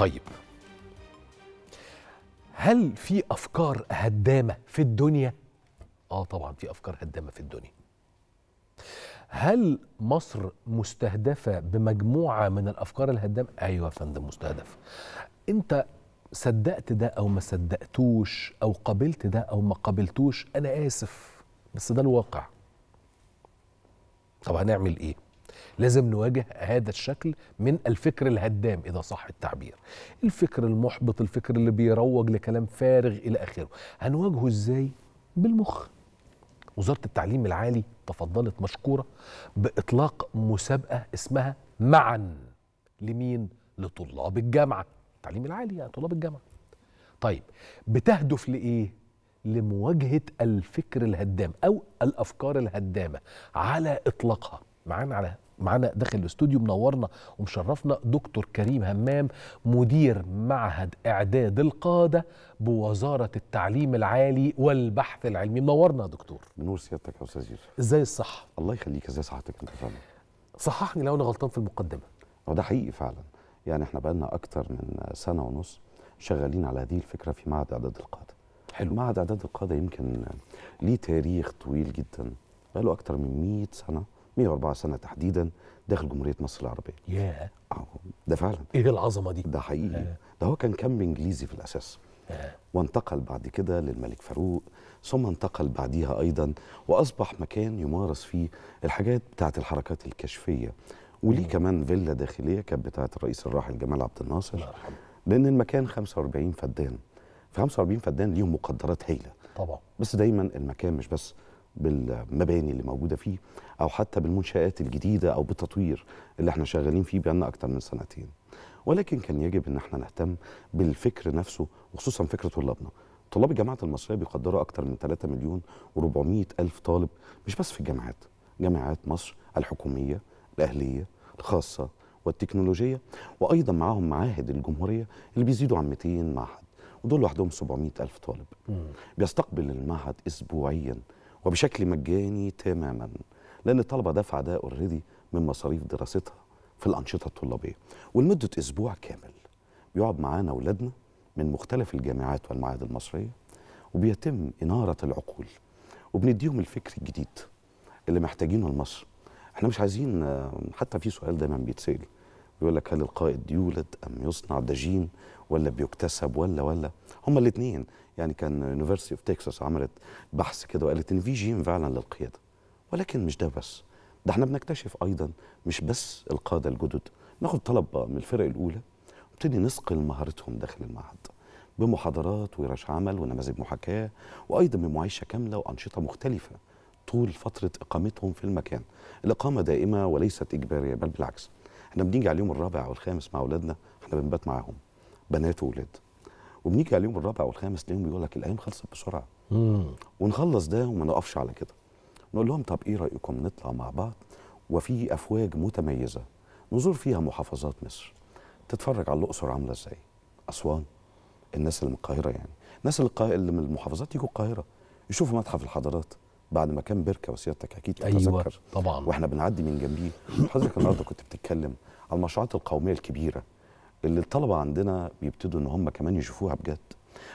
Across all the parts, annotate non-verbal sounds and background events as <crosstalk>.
طيب هل في افكار هدامه في الدنيا اه طبعا في افكار هدامه في الدنيا هل مصر مستهدفه بمجموعه من الافكار الهدامه ايوه يا فندم مستهدف انت صدقت ده او ما صدقتوش او قبلت ده او ما قبلتوش انا اسف بس ده الواقع طب هنعمل ايه لازم نواجه هذا الشكل من الفكر الهدام إذا صح التعبير الفكر المحبط الفكر اللي بيروج لكلام فارغ إلى آخره هنواجهه إزاي؟ بالمخ وزارة التعليم العالي تفضلت مشكورة بإطلاق مسابقة اسمها معا لمين؟ لطلاب الجامعة التعليم العالي يعني طلاب الجامعة طيب بتهدف لإيه؟ لمواجهة الفكر الهدام أو الأفكار الهدامة على إطلاقها معانا على معانا داخل الاستوديو منورنا ومشرفنا دكتور كريم همام مدير معهد اعداد القاده بوزاره التعليم العالي والبحث العلمي منورنا يا دكتور منور سيادتك يا استاذ يوسف ازاي الصحه الله يخليك ازاي صحتك انت فعلا صححني لو انا غلطان في المقدمه هو ده حقيقي فعلا يعني احنا بقالنا اكتر من سنه ونص شغالين على هذه الفكره في معهد اعداد القاده حلو معهد اعداد القاده يمكن ليه تاريخ طويل جدا بقاله اكتر من 100 سنه 104 سنه تحديدا داخل جمهوريه مصر العربيه ياه yeah. آه، ده فعلا ايه العظمه دي ده حقيقي yeah. آه. ده هو كان كامب انجليزي في الاساس yeah. آه. وانتقل بعد كده للملك فاروق ثم انتقل بعديها ايضا واصبح مكان يمارس فيه الحاجات بتاعه الحركات الكشفيه وليه كمان فيلا داخليه كانت بتاعه الرئيس الراحل جمال عبد الناصر مرحب. لان المكان 45 فدان ف 45 فدان ليهم مقدرات هائله طبعا بس دايما المكان مش بس بالمباني اللي موجوده فيه او حتى بالمنشات الجديده او بالتطوير اللي احنا شغالين فيه بقالنا اكتر من سنتين ولكن كان يجب ان احنا نهتم بالفكر نفسه وخصوصا فكر طلابنا طلاب الجامعه المصريه بيقدروا اكتر من 3 مليون و400 الف طالب مش بس في الجامعات جامعات مصر الحكوميه الاهليه الخاصه والتكنولوجيه وايضا معاهم معاهد الجمهوريه اللي بيزيدوا عن 200 معهد ودول لوحدهم 700 الف طالب بيستقبل المعهد اسبوعيا وبشكل مجاني تماما لان الطلبه دفع ده اوريدي من مصاريف دراستها في الانشطه الطلابيه ولمده اسبوع كامل بيقعد معانا اولادنا من مختلف الجامعات والمعاهد المصريه وبيتم اناره العقول وبنديهم الفكر الجديد اللي محتاجينه لمصر احنا مش عايزين آه، حتى في سؤال دايما بيتسال يقول لك هل القائد يولد أم يصنع دجين ولا بيكتسب ولا ولا هما الاثنين يعني كان يونيفرسيتي اوف تكساس عملت بحث كده وقالت ان في جين فعلا للقياده ولكن مش ده بس ده احنا بنكتشف ايضا مش بس القاده الجدد ناخد طلبه من الفرق الاولى ونبتدي نسقل مهارتهم داخل المعهد بمحاضرات وورش عمل ونماذج محاكاه وايضا بمعايشه كامله وانشطه مختلفه طول فتره اقامتهم في المكان الاقامه دائمه وليست اجباريه بل بالعكس احنا بنيجي على اليوم الرابع والخامس مع اولادنا احنا بنبات معاهم بنات واولاد وبنيجي على اليوم الرابع والخامس تلاقيهم بيقول لك الايام خلصت بسرعه مم. ونخلص ده وما نقفش على كده نقول لهم طب ايه رايكم نطلع مع بعض وفي افواج متميزه نزور فيها محافظات مصر تتفرج على الاقصر عامله ازاي اسوان الناس اللي من القاهره يعني الناس اللي, اللي من المحافظات يجوا القاهره يشوفوا متحف الحضارات بعد ما كان بركه وسيادتك اكيد تتذكر أيوة طبعا واحنا بنعدي من جنبيه حضرتك النهارده كنت بتتكلم على المشروعات القوميه الكبيره اللي الطلبه عندنا بيبتدوا ان هم كمان يشوفوها بجد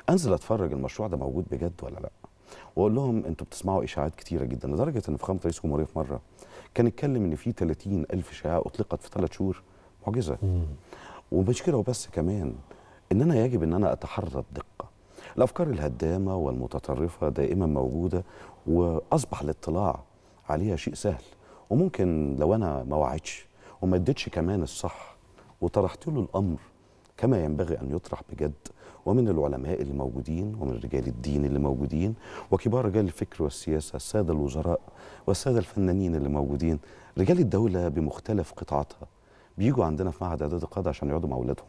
انزل اتفرج المشروع ده موجود بجد ولا لا واقول لهم انتوا بتسمعوا اشاعات كتيره جدا لدرجه ان فخامه رئيس الجمهوريه في مره كان اتكلم ان في 30 الف شائعه اطلقت في ثلاث شهور معجزه ومش كده وبس كمان ان انا يجب ان انا اتحرى بدقه الافكار الهدامه والمتطرفه دائما موجوده واصبح الاطلاع عليها شيء سهل وممكن لو انا ما وعدتش وما اديتش كمان الصح وطرحت له الامر كما ينبغي ان يطرح بجد ومن العلماء اللي موجودين ومن رجال الدين اللي موجودين وكبار رجال الفكر والسياسه الساده الوزراء والساده الفنانين اللي موجودين رجال الدوله بمختلف قطاعاتها بيجوا عندنا في معهد اعداد القاده عشان يقعدوا مع اولادهم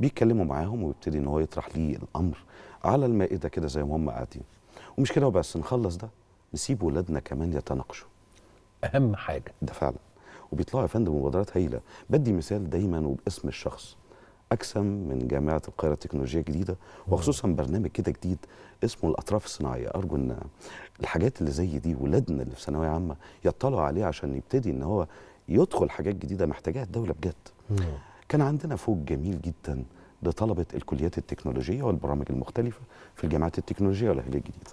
بيتكلموا معاهم ويبتدي ان هو يطرح لي الامر على المائده كده زي ما هم قاعدين ومش كده وبس نخلص ده نسيب ولادنا كمان يتناقشوا اهم حاجه ده فعلا وبيطلعوا يا فندم مبادرات هايله بدي مثال دايما وباسم الشخص اكسم من جامعه القاهره التكنولوجيه الجديده وخصوصا برنامج كده جديد اسمه الاطراف الصناعيه ارجو ان الحاجات اللي زي دي ولادنا اللي في ثانويه عامه يطلعوا عليه عشان يبتدي ان هو يدخل حاجات جديده محتاجاها الدوله بجد كان عندنا فوق جميل جدا لطلبه الكليات التكنولوجيه والبرامج المختلفه في الجامعات التكنولوجيه والاهليه الجديده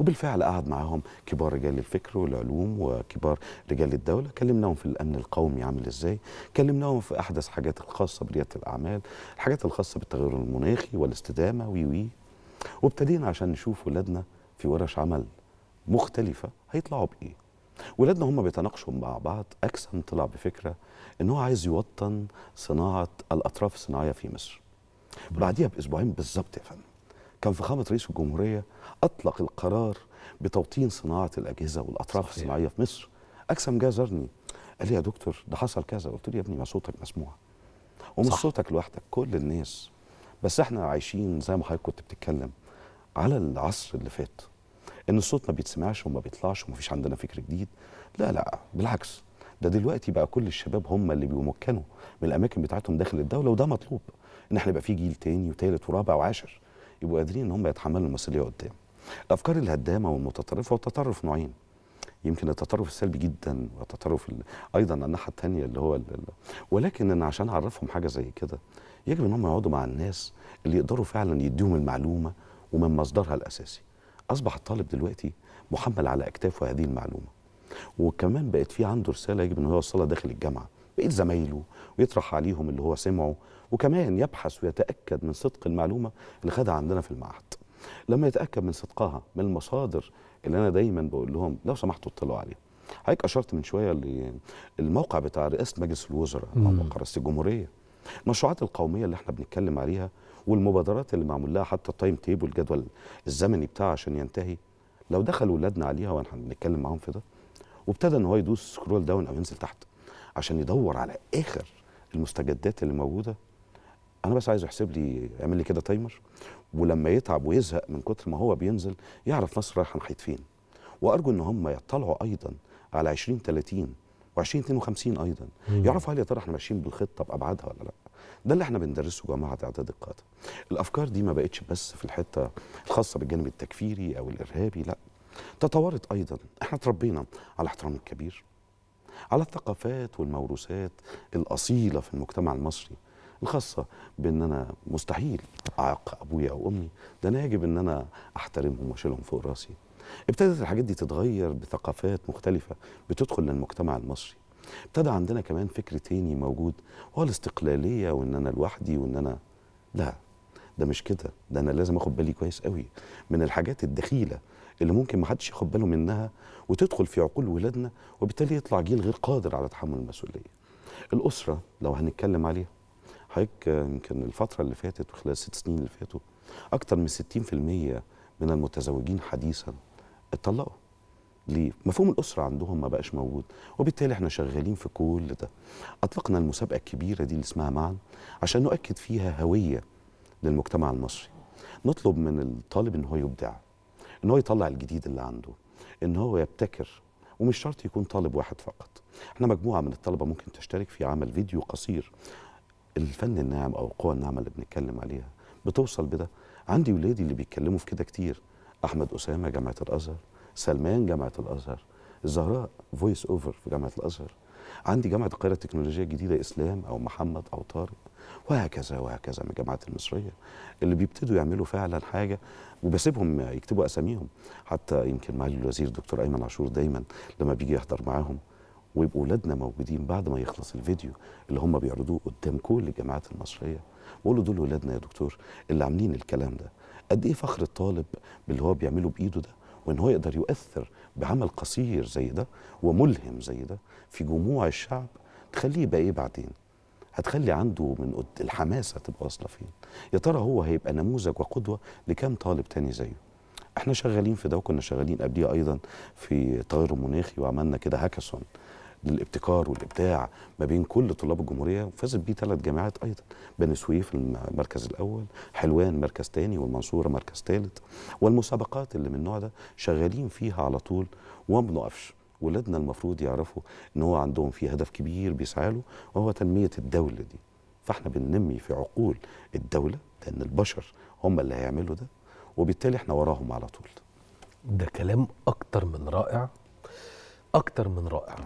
وبالفعل قعد معاهم كبار رجال الفكر والعلوم وكبار رجال الدوله كلمناهم في الامن القومي عامل ازاي كلمناهم في احدث حاجات الخاصه برياده الاعمال الحاجات الخاصه بالتغير المناخي والاستدامه وي وي وابتدينا عشان نشوف ولادنا في ورش عمل مختلفه هيطلعوا بايه ولادنا هم بيتناقشوا مع بعض اكسن طلع بفكره ان هو عايز يوطن صناعه الاطراف الصناعيه في مصر بعديها باسبوعين بالظبط يا فندم كان فخامه رئيس الجمهوريه اطلق القرار بتوطين صناعه الاجهزه والاطراف الصناعيه في مصر اكسم جه زرني قال لي يا دكتور ده حصل كذا قلت له يا ابني ما صوتك مسموع ومش صوتك لوحدك كل الناس بس احنا عايشين زي ما حضرتك كنت بتتكلم على العصر اللي فات ان الصوت ما بيتسمعش وما بيطلعش ومفيش عندنا فكر جديد لا لا بالعكس ده دلوقتي بقى كل الشباب هم اللي بيمكنوا من الاماكن بتاعتهم داخل الدوله وده مطلوب ان احنا يبقى في جيل تاني وتالت ورابع وعاشر يبقوا قادرين ان هم يتحملوا المسؤوليه قدام الافكار الهدامه والمتطرفه والتطرف نوعين يمكن التطرف السلبي جدا والتطرف ايضا الناحيه الثانيه اللي هو ولكن ان عشان اعرفهم حاجه زي كده يجب ان هم يقعدوا مع الناس اللي يقدروا فعلا يديهم المعلومه ومن مصدرها الاساسي اصبح الطالب دلوقتي محمل على اكتافه هذه المعلومه وكمان بقت في عنده رساله يجب ان هو يوصلها داخل الجامعه بقيت زمايله ويطرح عليهم اللي هو سمعه وكمان يبحث ويتاكد من صدق المعلومه اللي خدها عندنا في المعهد لما يتاكد من صدقها من المصادر اللي انا دايما بقول لهم لو سمحتوا اطلعوا عليها حضرتك اشرت من شويه للموقع بتاع رئاسه مجلس الوزراء او موقع رئاسه الجمهوريه المشروعات القوميه اللي احنا بنتكلم عليها والمبادرات اللي معمول لها حتى التايم تيبل الجدول الزمني بتاعها عشان ينتهي لو دخلوا ولادنا عليها واحنا بنتكلم معاهم في ده وابتدى ان هو يدوس سكرول داون او ينزل تحت عشان يدور على اخر المستجدات اللي موجوده انا بس عايزه يحسب لي يعمل لي كده تايمر ولما يتعب ويزهق من كتر ما هو بينزل يعرف مصر رايحه ناحيه فين وارجو ان هم يطلعوا ايضا على 20 30 و 20 52 ايضا مم. يعرفوا هل يا ترى احنا ماشيين بالخطه بابعادها ولا لا ده اللي احنا بندرسه جماعه اعداد القاده الافكار دي ما بقتش بس في الحته الخاصه بالجانب التكفيري او الارهابي لا تطورت ايضا احنا تربينا على احترام الكبير على الثقافات والموروثات الأصيلة في المجتمع المصري الخاصة بأن أنا مستحيل أعاق أبويا أو أمي ده أنا يجب أن أنا أحترمهم وأشيلهم فوق راسي ابتدت الحاجات دي تتغير بثقافات مختلفة بتدخل للمجتمع المصري ابتدى عندنا كمان فكر تاني موجود هو الاستقلالية وإن أنا لوحدي وإن أنا لا ده مش كده ده أنا لازم أخد بالي كويس قوي من الحاجات الدخيلة اللي ممكن ما حدش ياخد باله منها وتدخل في عقول ولادنا وبالتالي يطلع جيل غير قادر على تحمل المسؤوليه. الاسره لو هنتكلم عليها حضرتك يمكن الفتره اللي فاتت وخلال الست سنين اللي فاتوا اكثر من 60% من المتزوجين حديثا اتطلقوا. ليه؟ مفهوم الاسره عندهم ما بقاش موجود وبالتالي احنا شغالين في كل ده. اطلقنا المسابقه الكبيره دي اللي اسمها معا عشان نؤكد فيها هويه للمجتمع المصري. نطلب من الطالب ان هو يبدع ان هو يطلع الجديد اللي عنده ان هو يبتكر ومش شرط يكون طالب واحد فقط احنا مجموعه من الطلبه ممكن تشترك في عمل فيديو قصير الفن الناعم او القوى الناعمه اللي بنتكلم عليها بتوصل بده عندي ولادي اللي بيتكلموا في كده كتير احمد اسامه جامعه الازهر سلمان جامعه الازهر الزهراء فويس اوفر في جامعه الازهر عندي جامعه القاهره التكنولوجيه الجديده اسلام او محمد او طارق وهكذا وهكذا من الجامعات المصريه اللي بيبتدوا يعملوا فعلا حاجه وبسيبهم يكتبوا اساميهم حتى يمكن معالي الوزير الدكتور ايمن عاشور دايما لما بيجي يحضر معاهم ويبقوا اولادنا موجودين بعد ما يخلص الفيديو اللي هم بيعرضوه قدام كل الجامعات المصريه بقول له دول اولادنا يا دكتور اللي عاملين الكلام ده قد ايه فخر الطالب باللي هو بيعمله بايده ده وان هو يقدر يؤثر بعمل قصير زي ده وملهم زي ده في جموع الشعب تخليه يبقى ايه بعدين هتخلي عنده من الحماسه هتبقى واصله فين يا ترى هو هيبقى نموذج وقدوه لكام طالب تاني زيه احنا شغالين في ده وكنا شغالين قبليه ايضا في تغير مناخي وعملنا كده هاكاثون للابتكار والابداع ما بين كل طلاب الجمهوريه وفازت بيه ثلاث جامعات ايضا بني سويف المركز الاول حلوان مركز ثاني والمنصوره مركز ثالث والمسابقات اللي من النوع ده شغالين فيها على طول وما بنقفش ولادنا المفروض يعرفوا ان هو عندهم في هدف كبير بيسعى له وهو تنميه الدوله دي فاحنا بننمي في عقول الدوله لان البشر هم اللي هيعملوا ده وبالتالي احنا وراهم على طول ده كلام اكتر من رائع اكتر من رائع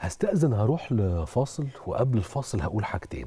هستأذن هروح لفاصل وقبل الفاصل هقول حاجتين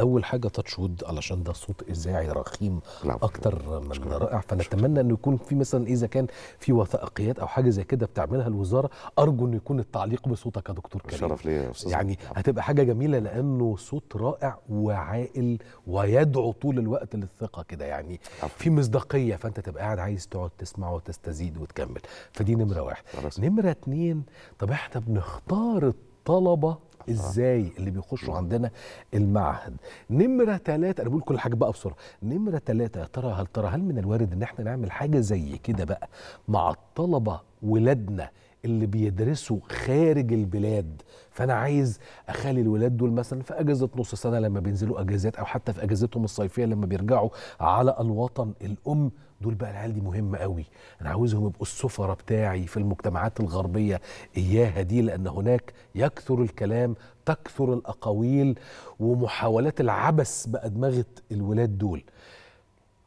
اول حاجه تاتش وود علشان ده صوت اذاعي رخيم نعم. اكتر من رائع فنتمنى انه يكون في مثلا اذا كان في وثائقيات او حاجه زي كده بتعملها الوزاره ارجو انه يكون التعليق بصوتك يا دكتور كريم شرف ليا يا استاذ يعني نعم. هتبقى حاجه جميله لانه صوت رائع وعاقل ويدعو طول الوقت للثقه كده يعني في مصداقيه فانت تبقى قاعد عايز تقعد تسمع وتستزيد وتكمل فدي نمره واحد نمره اتنين طب احنا بنختار الطلبه ازاي اللي بيخشوا عندنا المعهد نمره ثلاثه انا بقول كل حاجه بقى بسرعه نمره ثلاثه يا ترى هل ترى هل من الوارد ان احنا نعمل حاجه زي كده بقى مع الطلبه ولادنا اللي بيدرسوا خارج البلاد فانا عايز اخلي الولاد دول مثلا في اجازه نص سنه لما بينزلوا اجازات او حتى في اجازتهم الصيفيه لما بيرجعوا على الوطن الام دول بقى العيال دي مهمه قوي انا عاوزهم يبقوا السفره بتاعي في المجتمعات الغربيه اياها دي لان هناك يكثر الكلام تكثر الاقاويل ومحاولات العبث بادمغه الولاد دول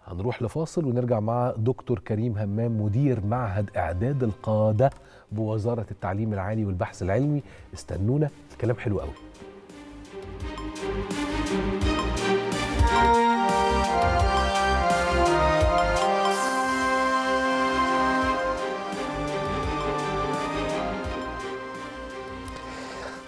هنروح لفاصل ونرجع مع دكتور كريم همام مدير معهد اعداد القاده بوزاره التعليم العالي والبحث العلمي استنونا الكلام حلو قوي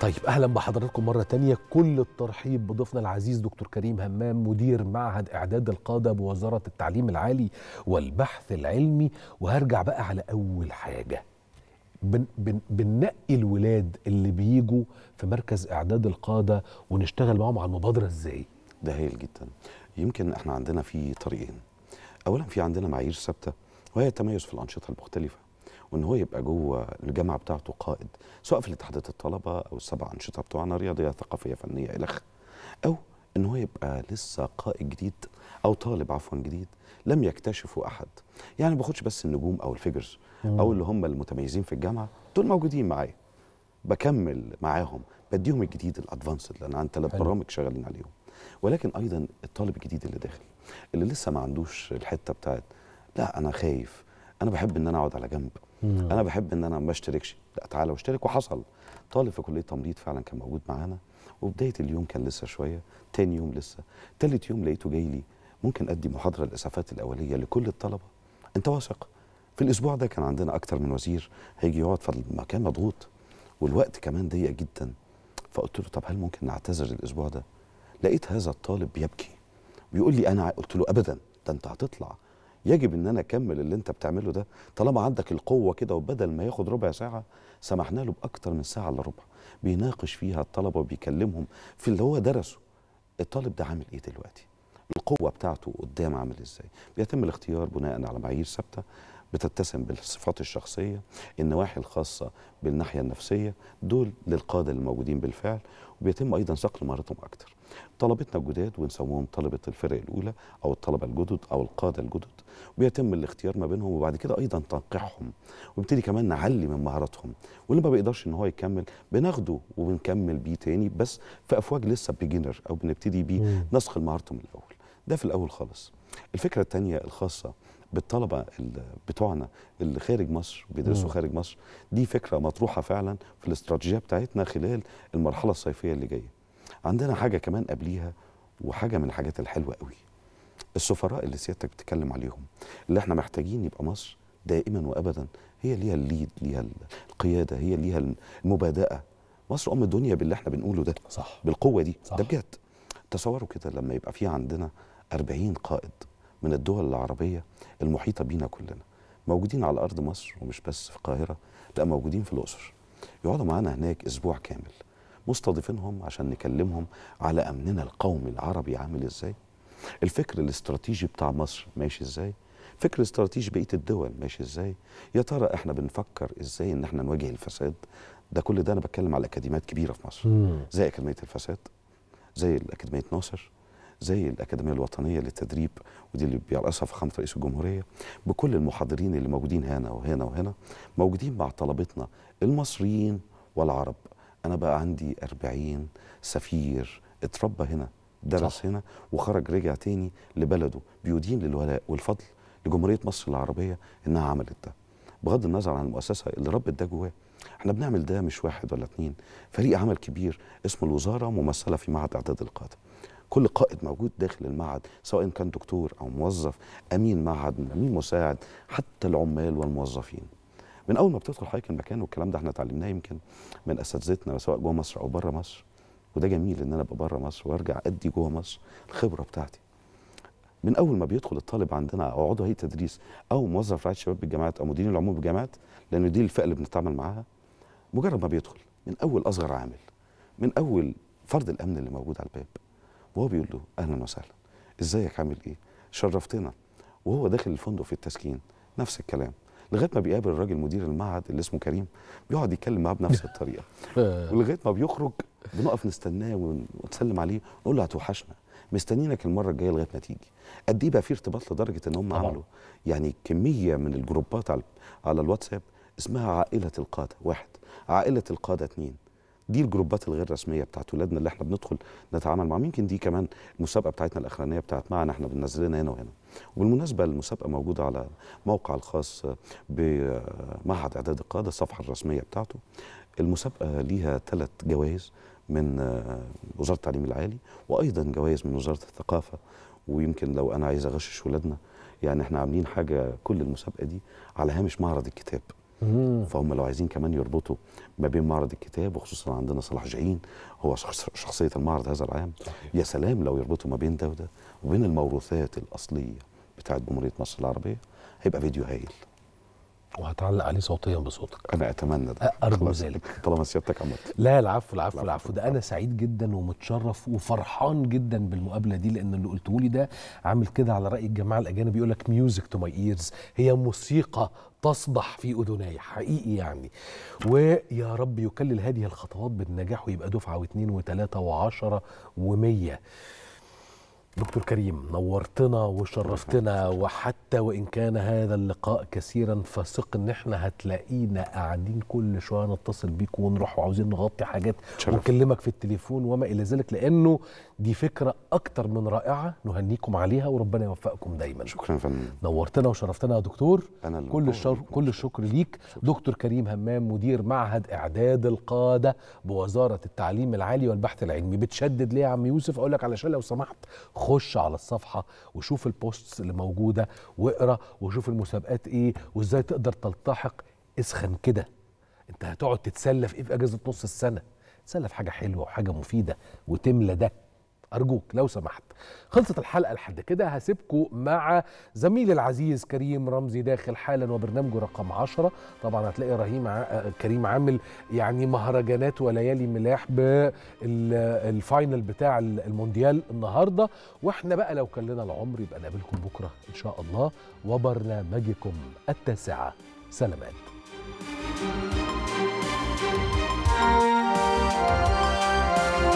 طيب اهلا بحضراتكم مره تانية كل الترحيب بضيفنا العزيز دكتور كريم همام مدير معهد اعداد القاده بوزاره التعليم العالي والبحث العلمي وهرجع بقى على اول حاجه بن بن بننقي الولاد اللي بيجوا في مركز اعداد القاده ونشتغل معاهم على المبادره ازاي ده هايل جدا يمكن احنا عندنا في طريقين اولا في عندنا معايير ثابته وهي التميز في الانشطه المختلفه وان هو يبقى جوه الجامعه بتاعته قائد سواء في الاتحادات الطلبه او السبع انشطه بتوعنا رياضيه ثقافيه فنيه الخ او ان هو يبقى لسه قائد جديد او طالب عفوا جديد لم يكتشفه احد يعني ما باخدش بس النجوم او الفيجرز او اللي هم المتميزين في الجامعه دول موجودين معايا بكمل معاهم بديهم الجديد الادفانسد لان عن ثلاث برامج شغالين عليهم ولكن ايضا الطالب الجديد اللي داخل اللي لسه ما عندوش الحته بتاعت لا انا خايف انا بحب ان انا اقعد على جنب انا بحب ان انا ما اشتركش لا تعالى واشترك وحصل طالب في كليه تمريض فعلا كان موجود معانا وبدايه اليوم كان لسه شويه تاني يوم لسه تالت يوم لقيته جاي لي ممكن ادي محاضره الاسعافات الاوليه لكل الطلبه انت واثق في الاسبوع ده كان عندنا اكتر من وزير هيجي يقعد فالمكان مضغوط والوقت كمان ضيق جدا فقلت له طب هل ممكن نعتذر الاسبوع ده لقيت هذا الطالب بيبكي بيقول لي انا قلت له ابدا ده انت هتطلع يجب ان انا اكمل اللي انت بتعمله ده طالما عندك القوه كده وبدل ما ياخد ربع ساعه سمحنا له باكتر من ساعه الا ربع بيناقش فيها الطلبه وبيكلمهم في اللي هو درسه الطالب ده عامل ايه دلوقتي القوه بتاعته قدام عامل ازاي بيتم الاختيار بناء على معايير ثابته بتتسم بالصفات الشخصيه النواحي الخاصه بالناحيه النفسيه دول للقاده الموجودين بالفعل وبيتم ايضا صقل مهاراتهم اكتر طلبتنا الجداد ونسموهم طلبه الفرق الاولى او الطلبه الجدد او القاده الجدد وبيتم الاختيار ما بينهم وبعد كده ايضا تنقيحهم وبتدي كمان نعلي من مهاراتهم واللي ما بيقدرش ان هو يكمل بناخده وبنكمل بيه تاني بس في افواج لسه بيجنر او بنبتدي بيه نسخ مهاراتهم الاول ده في الاول خالص الفكره الثانيه الخاصه بالطلبه بتوعنا اللي خارج مصر بيدرسوا خارج مصر دي فكره مطروحه فعلا في الاستراتيجيه بتاعتنا خلال المرحله الصيفيه اللي جايه عندنا حاجه كمان قبليها وحاجه من الحاجات الحلوه قوي السفراء اللي سيادتك بتتكلم عليهم اللي احنا محتاجين يبقى مصر دائما وابدا هي ليها الليد ليها القياده هي ليها المبادئه مصر ام الدنيا باللي احنا بنقوله ده صح بالقوه دي صح. ده بجد تصوروا كده لما يبقى في عندنا 40 قائد من الدول العربية المحيطة بينا كلنا موجودين على أرض مصر ومش بس في القاهرة لا موجودين في الأقصر يقعدوا معانا هناك أسبوع كامل مستضيفينهم عشان نكلمهم على أمننا القومي العربي عامل إزاي الفكر الاستراتيجي بتاع مصر ماشي إزاي فكر استراتيجي بقية الدول ماشي إزاي يا ترى إحنا بنفكر إزاي إن إحنا نواجه الفساد ده كل ده أنا بتكلم على أكاديميات كبيرة في مصر زي أكاديمية الفساد زي أكاديمية ناصر زي الاكاديميه الوطنيه للتدريب ودي اللي بيرأسها فخامه رئيس الجمهوريه بكل المحاضرين اللي موجودين هنا وهنا وهنا موجودين مع طلبتنا المصريين والعرب انا بقى عندي 40 سفير اتربى هنا درس صح. هنا وخرج رجع تاني لبلده بيدين للولاء والفضل لجمهوريه مصر العربيه انها عملت ده بغض النظر عن المؤسسه اللي ربت ده جواه احنا بنعمل ده مش واحد ولا اتنين فريق عمل كبير اسمه الوزاره ممثله في معهد اعداد القاده كل قائد موجود داخل المعهد سواء كان دكتور او موظف امين معهد امين مساعد حتى العمال والموظفين من اول ما بتدخل حضرتك المكان والكلام ده احنا اتعلمناه يمكن من اساتذتنا سواء جوه مصر او بره مصر وده جميل ان انا ابقى بره مصر وارجع ادي جوه مصر الخبره بتاعتي من اول ما بيدخل الطالب عندنا او عضو هيئه تدريس او موظف رعايه شباب بالجامعات او مديرين العموم بالجامعات لان دي الفئه اللي بنتعامل معاها مجرد ما بيدخل من اول اصغر عامل من اول فرد الامن اللي موجود على الباب وهو بيقول له اهلا وسهلا ازيك عامل ايه شرفتنا وهو داخل الفندق في التسكين نفس الكلام لغايه ما بيقابل الراجل مدير المعهد اللي اسمه كريم بيقعد يتكلم معاه بنفس <laughs> الطريقه آه. ولغايه ما بيخرج بنقف نستناه ونسلم عليه نقول له هتوحشنا مستنيينك المره الجايه لغايه ما تيجي قد ايه بقى في ارتباط لدرجه ان هم عملوا يعني كميه من الجروبات على على الواتساب اسمها عائله القاده واحد عائله القاده اثنين دي الجروبات الغير رسميه بتاعت ولادنا اللي احنا بندخل نتعامل معاهم يمكن دي كمان المسابقه بتاعتنا الاخرانيه بتاعت معنا احنا بننزلنا هنا وهنا وبالمناسبه المسابقه موجوده على موقع الخاص بمعهد اعداد القاده الصفحه الرسميه بتاعته المسابقه ليها ثلاث جوائز من وزاره التعليم العالي وايضا جوائز من وزاره الثقافه ويمكن لو انا عايز اغشش ولادنا يعني احنا عاملين حاجه كل المسابقه دي على هامش معرض الكتاب فهم لو عايزين كمان يربطوا ما بين معرض الكتاب وخصوصا عندنا صلاح جايين هو شخصيه المعرض هذا العام يا سلام لو يربطوا ما بين ده وده وبين الموروثات الاصليه بتاعت جمهوريه مصر العربيه هيبقى فيديو هايل وهتعلق عليه صوتيا بصوتك انا اتمنى ده ارجو ذلك طالما سيادتك عملت لا العفو العفو العفو ده انا سعيد جدا ومتشرف وفرحان جدا بالمقابله دي لان اللي قلته لي ده عامل كده على راي الجماعه الاجانب بيقول لك ميوزك تو ماي ايرز هي موسيقى تصدح في اذناي حقيقي يعني ويا رب يكلل هذه الخطوات بالنجاح ويبقى دفعه واثنين وثلاثه وعشره ومية دكتور كريم نورتنا وشرفتنا وحتى وان كان هذا اللقاء كثيرا فثق ان احنا هتلاقينا قاعدين كل شويه نتصل بيك ونروح وعاوزين نغطي حاجات ونكلمك في التليفون وما الى ذلك لانه دي فكرة أكتر من رائعة نهنيكم عليها وربنا يوفقكم دايما شكرا يا فندم نورتنا وشرفتنا يا دكتور أنا كل الشر كل الشكر ليك شكرا. دكتور كريم همام مدير معهد إعداد القادة بوزارة التعليم العالي والبحث العلمي بتشدد ليه يا عم يوسف أقول لك علشان لو سمحت خش على الصفحة وشوف البوستس اللي موجودة واقرأ وشوف المسابقات إيه وإزاي تقدر تلتحق اسخن كده أنت هتقعد تتسلى في إيه في أجازة نص السنة تسلف في حاجة حلوة وحاجة مفيدة وتملى ده ارجوك لو سمحت خلصت الحلقه لحد كده هسيبكم مع زميلي العزيز كريم رمزي داخل حالا وبرنامجه رقم 10 طبعا هتلاقي رهيم ع... كريم عامل يعني مهرجانات وليالي ملاح بالفاينل بتاع المونديال النهارده واحنا بقى لو كان لنا العمر يبقى نقابلكم بكره ان شاء الله وبرنامجكم التاسعه سلامات